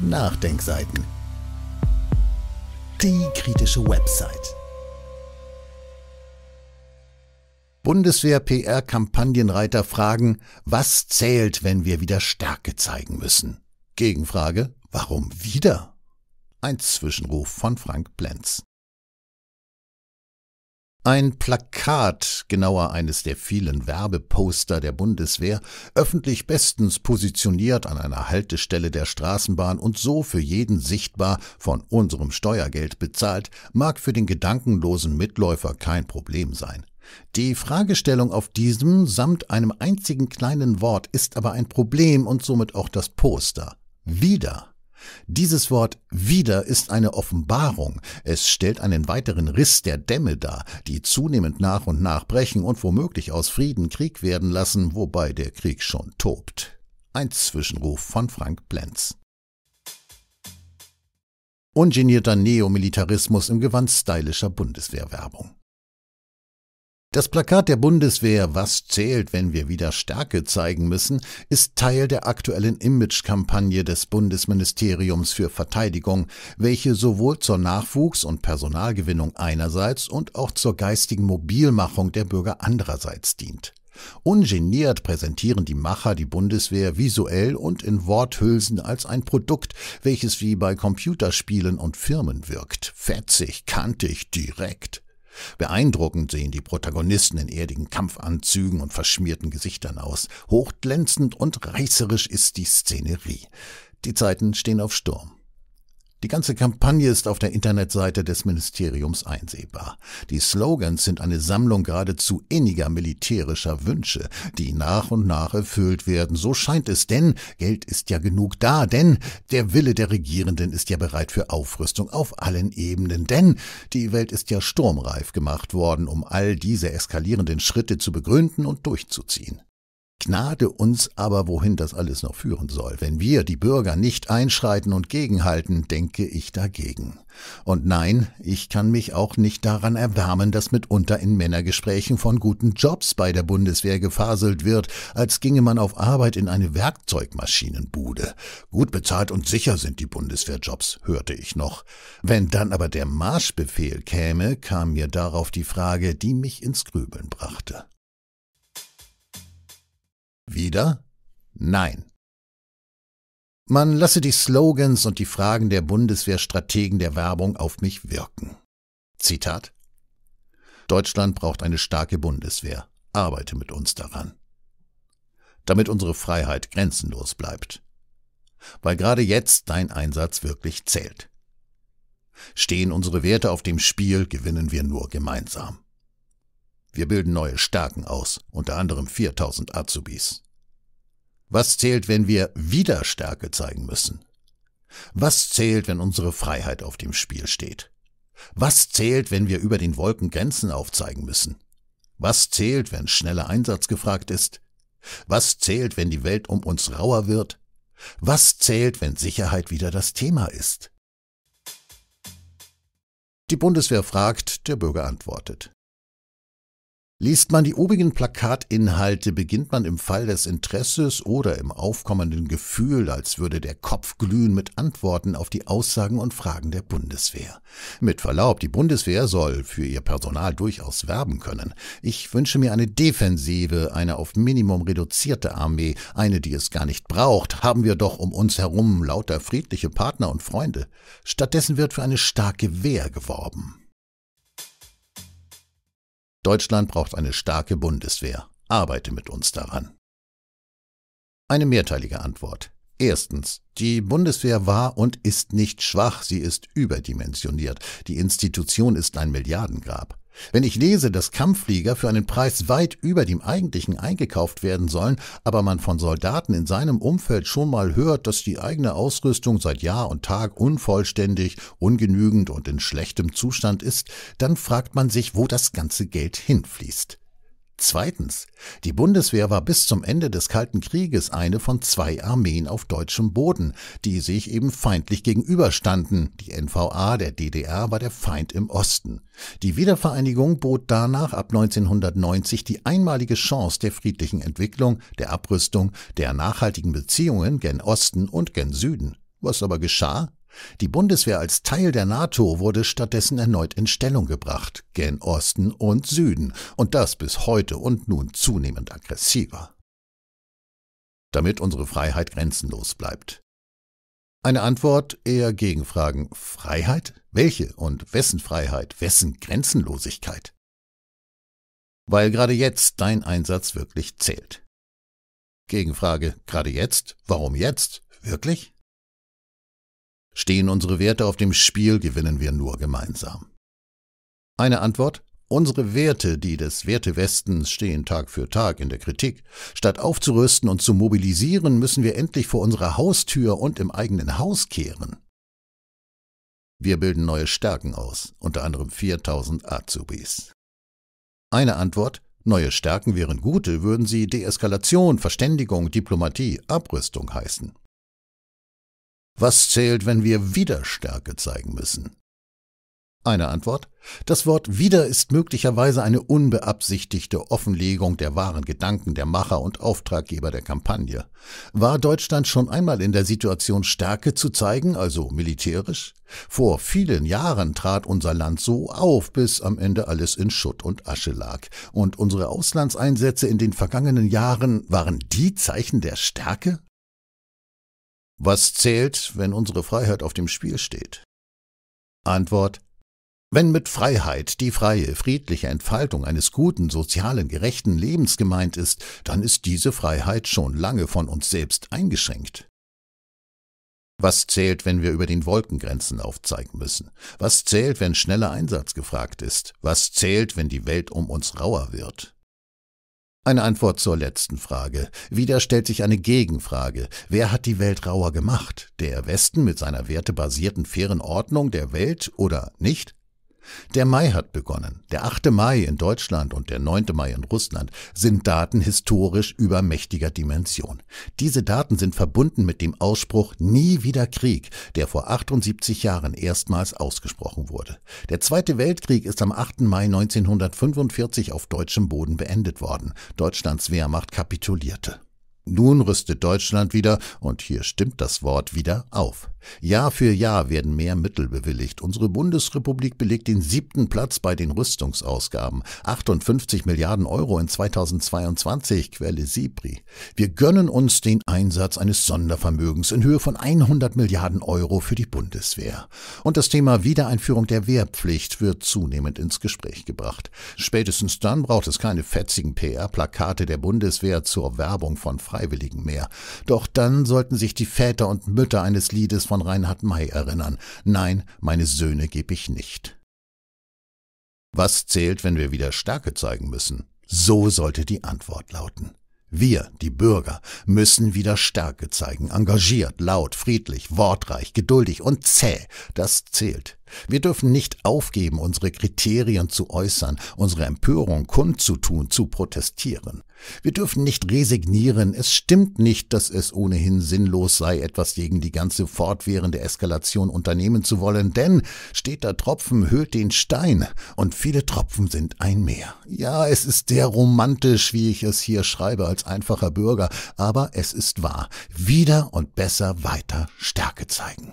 Nachdenkseiten. Die kritische Website. Bundeswehr-PR-Kampagnenreiter fragen, was zählt, wenn wir wieder Stärke zeigen müssen? Gegenfrage, warum wieder? Ein Zwischenruf von Frank Blenz. Ein Plakat, genauer eines der vielen Werbeposter der Bundeswehr, öffentlich bestens positioniert an einer Haltestelle der Straßenbahn und so für jeden sichtbar von unserem Steuergeld bezahlt, mag für den gedankenlosen Mitläufer kein Problem sein. Die Fragestellung auf diesem samt einem einzigen kleinen Wort ist aber ein Problem und somit auch das Poster. Wieder dieses Wort wieder ist eine Offenbarung. Es stellt einen weiteren Riss der Dämme dar, die zunehmend nach und nach brechen und womöglich aus Frieden Krieg werden lassen, wobei der Krieg schon tobt. Ein Zwischenruf von Frank Blenz. Ungenierter Neomilitarismus im Gewand stylischer Bundeswehrwerbung. Das Plakat der Bundeswehr Was zählt, wenn wir wieder Stärke zeigen müssen, ist Teil der aktuellen Imagekampagne des Bundesministeriums für Verteidigung, welche sowohl zur Nachwuchs- und Personalgewinnung einerseits und auch zur geistigen Mobilmachung der Bürger andererseits dient. Ungeniert präsentieren die Macher die Bundeswehr visuell und in Worthülsen als ein Produkt, welches wie bei Computerspielen und Firmen wirkt. Fetzig, kantig, direkt. Beeindruckend sehen die Protagonisten in erdigen Kampfanzügen und verschmierten Gesichtern aus. Hochglänzend und reißerisch ist die Szenerie. Die Zeiten stehen auf Sturm. Die ganze Kampagne ist auf der Internetseite des Ministeriums einsehbar. Die Slogans sind eine Sammlung geradezu inniger militärischer Wünsche, die nach und nach erfüllt werden. So scheint es, denn Geld ist ja genug da, denn der Wille der Regierenden ist ja bereit für Aufrüstung auf allen Ebenen, denn die Welt ist ja sturmreif gemacht worden, um all diese eskalierenden Schritte zu begründen und durchzuziehen. Gnade uns aber, wohin das alles noch führen soll. Wenn wir, die Bürger, nicht einschreiten und gegenhalten, denke ich dagegen. Und nein, ich kann mich auch nicht daran erwärmen, dass mitunter in Männergesprächen von guten Jobs bei der Bundeswehr gefaselt wird, als ginge man auf Arbeit in eine Werkzeugmaschinenbude. Gut bezahlt und sicher sind die Bundeswehrjobs, hörte ich noch. Wenn dann aber der Marschbefehl käme, kam mir darauf die Frage, die mich ins Grübeln brachte wieder? Nein. Man lasse die Slogans und die Fragen der Bundeswehrstrategen der Werbung auf mich wirken. Zitat Deutschland braucht eine starke Bundeswehr. Arbeite mit uns daran. Damit unsere Freiheit grenzenlos bleibt. Weil gerade jetzt dein Einsatz wirklich zählt. Stehen unsere Werte auf dem Spiel, gewinnen wir nur gemeinsam. Wir bilden neue Stärken aus, unter anderem 4000 Azubis. Was zählt, wenn wir wieder Stärke zeigen müssen? Was zählt, wenn unsere Freiheit auf dem Spiel steht? Was zählt, wenn wir über den Wolken Grenzen aufzeigen müssen? Was zählt, wenn schneller Einsatz gefragt ist? Was zählt, wenn die Welt um uns rauer wird? Was zählt, wenn Sicherheit wieder das Thema ist? Die Bundeswehr fragt, der Bürger antwortet. Liest man die obigen Plakatinhalte, beginnt man im Fall des Interesses oder im aufkommenden Gefühl, als würde der Kopf glühen mit Antworten auf die Aussagen und Fragen der Bundeswehr. Mit Verlaub, die Bundeswehr soll für ihr Personal durchaus werben können. Ich wünsche mir eine defensive, eine auf Minimum reduzierte Armee, eine, die es gar nicht braucht, haben wir doch um uns herum lauter friedliche Partner und Freunde. Stattdessen wird für eine starke Wehr geworben. Deutschland braucht eine starke Bundeswehr. Arbeite mit uns daran. Eine mehrteilige Antwort. Erstens. Die Bundeswehr war und ist nicht schwach, sie ist überdimensioniert. Die Institution ist ein Milliardengrab. Wenn ich lese, dass Kampfflieger für einen Preis weit über dem eigentlichen eingekauft werden sollen, aber man von Soldaten in seinem Umfeld schon mal hört, dass die eigene Ausrüstung seit Jahr und Tag unvollständig, ungenügend und in schlechtem Zustand ist, dann fragt man sich, wo das ganze Geld hinfließt. Zweitens. Die Bundeswehr war bis zum Ende des Kalten Krieges eine von zwei Armeen auf deutschem Boden, die sich eben feindlich gegenüberstanden. Die NVA der DDR war der Feind im Osten. Die Wiedervereinigung bot danach ab 1990 die einmalige Chance der friedlichen Entwicklung, der Abrüstung, der nachhaltigen Beziehungen gen Osten und gen Süden. Was aber geschah? Die Bundeswehr als Teil der NATO wurde stattdessen erneut in Stellung gebracht, gen Osten und Süden, und das bis heute und nun zunehmend aggressiver. Damit unsere Freiheit grenzenlos bleibt. Eine Antwort eher Gegenfragen Freiheit? Welche und wessen Freiheit, wessen Grenzenlosigkeit? Weil gerade jetzt dein Einsatz wirklich zählt. Gegenfrage, gerade jetzt? Warum jetzt? Wirklich? Stehen unsere Werte auf dem Spiel, gewinnen wir nur gemeinsam. Eine Antwort? Unsere Werte, die des Wertewestens stehen Tag für Tag in der Kritik. Statt aufzurüsten und zu mobilisieren, müssen wir endlich vor unserer Haustür und im eigenen Haus kehren. Wir bilden neue Stärken aus, unter anderem 4000 Azubis. Eine Antwort, neue Stärken wären gute, würden sie Deeskalation, Verständigung, Diplomatie, Abrüstung heißen. Was zählt, wenn wir wieder Stärke zeigen müssen? Eine Antwort? Das Wort wieder ist möglicherweise eine unbeabsichtigte Offenlegung der wahren Gedanken der Macher und Auftraggeber der Kampagne. War Deutschland schon einmal in der Situation, Stärke zu zeigen, also militärisch? Vor vielen Jahren trat unser Land so auf, bis am Ende alles in Schutt und Asche lag. Und unsere Auslandseinsätze in den vergangenen Jahren waren die Zeichen der Stärke? Was zählt, wenn unsere Freiheit auf dem Spiel steht? Antwort Wenn mit Freiheit die freie, friedliche Entfaltung eines guten, sozialen, gerechten Lebens gemeint ist, dann ist diese Freiheit schon lange von uns selbst eingeschränkt. Was zählt, wenn wir über den Wolkengrenzen aufzeigen müssen? Was zählt, wenn schneller Einsatz gefragt ist? Was zählt, wenn die Welt um uns rauer wird? Eine Antwort zur letzten Frage. Wieder stellt sich eine Gegenfrage. Wer hat die Welt rauer gemacht? Der Westen mit seiner wertebasierten fairen Ordnung der Welt oder nicht? Der Mai hat begonnen. Der 8. Mai in Deutschland und der 9. Mai in Russland sind Daten historisch übermächtiger Dimension. Diese Daten sind verbunden mit dem Ausspruch Nie wieder Krieg, der vor 78 Jahren erstmals ausgesprochen wurde. Der Zweite Weltkrieg ist am 8. Mai 1945 auf deutschem Boden beendet worden. Deutschlands Wehrmacht kapitulierte. Nun rüstet Deutschland wieder, und hier stimmt das Wort wieder, auf. Jahr für Jahr werden mehr Mittel bewilligt. Unsere Bundesrepublik belegt den siebten Platz bei den Rüstungsausgaben. 58 Milliarden Euro in 2022, Quelle SIPRI. Wir gönnen uns den Einsatz eines Sondervermögens in Höhe von 100 Milliarden Euro für die Bundeswehr. Und das Thema Wiedereinführung der Wehrpflicht wird zunehmend ins Gespräch gebracht. Spätestens dann braucht es keine fetzigen PR-Plakate der Bundeswehr zur Werbung von Frauen. Freiwilligen mehr. Doch dann sollten sich die Väter und Mütter eines Liedes von Reinhard May erinnern. Nein, meine Söhne gebe ich nicht. Was zählt, wenn wir wieder Stärke zeigen müssen? So sollte die Antwort lauten. Wir, die Bürger, müssen wieder Stärke zeigen, engagiert, laut, friedlich, wortreich, geduldig und zäh. Das zählt. Wir dürfen nicht aufgeben, unsere Kriterien zu äußern, unsere Empörung kundzutun, zu protestieren. Wir dürfen nicht resignieren, es stimmt nicht, dass es ohnehin sinnlos sei, etwas gegen die ganze fortwährende Eskalation unternehmen zu wollen, denn steter Tropfen höhlt den Stein, und viele Tropfen sind ein Meer. Ja, es ist sehr romantisch, wie ich es hier schreibe als einfacher Bürger, aber es ist wahr. Wieder und besser weiter Stärke zeigen.